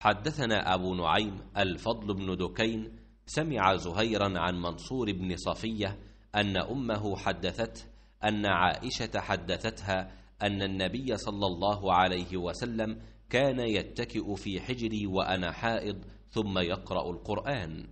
حدثنا أبو نعيم الفضل بن دكين سمع زهيرا عن منصور بن صفية أن أمه حدثته أن عائشة حدثتها أن النبي صلى الله عليه وسلم كان يتكئ في حجري وأنا حائض ثم يقرأ القرآن